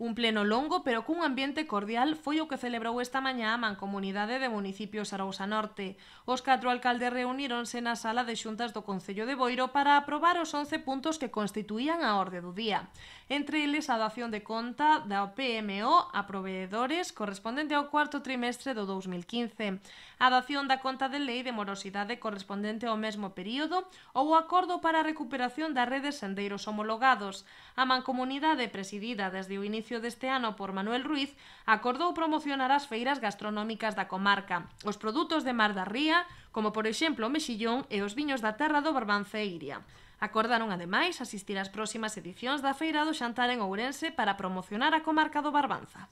Un pleno longo, pero cun ambiente cordial, foi o que celebrou esta mañá a Mancomunidade de Municipios Arousa Norte. Os catro alcaldes reuníronse na sala de xuntas do Concello de Boiro para aprobar os 11 puntos que constituían a orde do día. Entre eles, a dación de conta da PMO a proveedores correspondente ao cuarto trimestre do 2015, a dación da conta de lei de morosidade correspondente ao mesmo período ou o acordo para a recuperación das redes sendeiros homologados. A Mancomunidade presidida desde o inicio inicio deste ano por Manuel Ruiz, acordou promocionar as feiras gastronómicas da comarca, os produtos de Mar da Ría, como por exemplo o mexillón e os viños da terra do Barbance e Iria. Acordaron, ademais, asistir ás próximas edicións da Feira do Xantar en Ourense para promocionar a comarca do Barbanza.